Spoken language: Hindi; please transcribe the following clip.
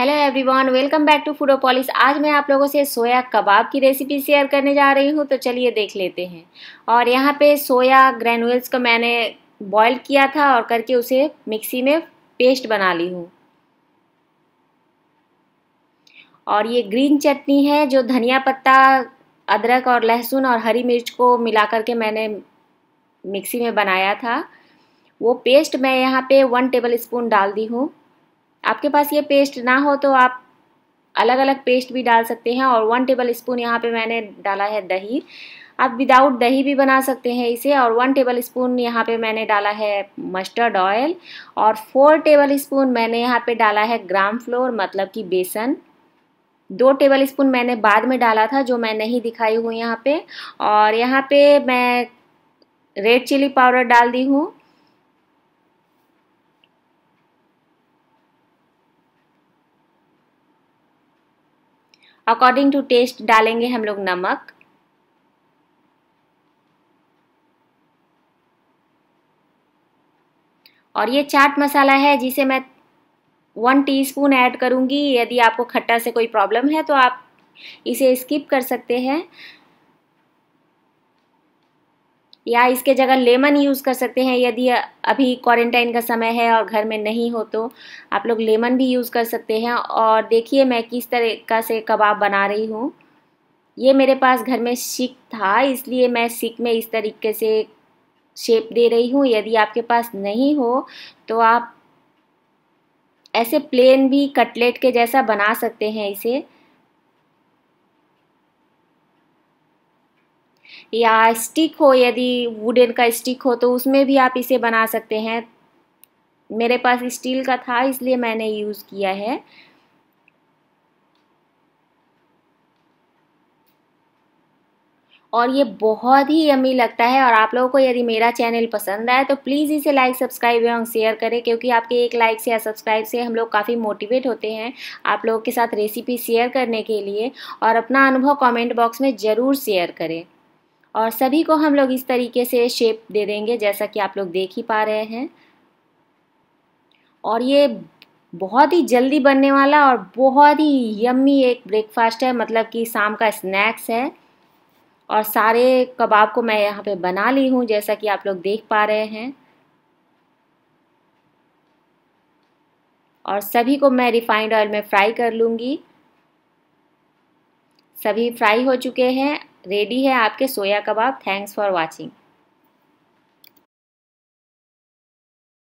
hello everyone welcome back to पॉलिस आज मैं आप लोगों से सोया कबाब की रेसिपी शेयर करने जा रही हूँ तो चलिए देख लेते हैं और यहाँ पे सोया ग्रेनुअल्स को मैंने बॉईल किया था और करके उसे मिक्सी में पेस्ट बना ली हूँ और ये ग्रीन चटनी है जो धनिया पत्ता अदरक और लहसुन और हरी मिर्च को मिला करके मैंने मिक्सी में बनाया था वो पेस्ट मैं यहाँ पर वन टेबल स्पून डाल दी हूँ आपके पास ये पेस्ट ना हो तो आप अलग अलग पेस्ट भी डाल सकते हैं और वन टेबल स्पून यहाँ पे मैंने डाला है दही आप विदाउट दही भी बना सकते हैं इसे और वन टेबल स्पून यहाँ पे मैंने डाला है मस्टर्ड ऑयल और फोर टेबल स्पून मैंने यहाँ पे डाला है ग्राम फ्लोर मतलब कि बेसन दो टेबल स्पून मैंने बाद में डाला था जो मैं नहीं दिखाई हूँ यहाँ पे और यहाँ पे मैं रेड चिली पाउडर डाल दी हूँ अकॉर्डिंग टू टेस्ट डालेंगे हम लोग नमक और ये चाट मसाला है जिसे मैं वन टीस्पून ऐड करूँगी यदि आपको खट्टा से कोई प्रॉब्लम है तो आप इसे स्किप कर सकते हैं या इसके जगह लेमन यूज़ कर सकते हैं यदि अभी क्वारंटाइन का समय है और घर में नहीं हो तो आप लोग लेमन भी यूज़ कर सकते हैं और देखिए मैं किस तरीका से कबाब बना रही हूँ ये मेरे पास घर में सीख था इसलिए मैं सीख में इस तरीके से शेप दे रही हूँ यदि आपके पास नहीं हो तो आप ऐसे प्लेन भी कटलेट के जैसा बना सकते हैं इसे या स्टिक हो यदि वुडन का स्टिक हो तो उसमें भी आप इसे बना सकते हैं मेरे पास स्टील का था इसलिए मैंने यूज़ किया है और ये बहुत ही यमी लगता है और आप लोगों को यदि मेरा चैनल पसंद आए तो प्लीज़ इसे लाइक सब्सक्राइब एवं शेयर करें क्योंकि आपके एक लाइक से या सब्सक्राइब से हम लोग काफ़ी मोटिवेट होते हैं आप लोगों के साथ रेसिपी शेयर करने के लिए और अपना अनुभव कमेंट बॉक्स में ज़रूर शेयर करें और सभी को हम लोग इस तरीके से शेप दे देंगे जैसा कि आप लोग देख ही पा रहे हैं और ये बहुत ही जल्दी बनने वाला और बहुत ही यम्मी एक ब्रेकफास्ट है मतलब कि शाम का स्नैक्स है और सारे कबाब को मैं यहाँ पे बना ली हूँ जैसा कि आप लोग देख पा रहे हैं और सभी को मैं रिफाइंड ऑयल में फ्राई कर लूँगी सभी फ्राई हो चुके हैं रेडी है आपके soya kebab thanks for watching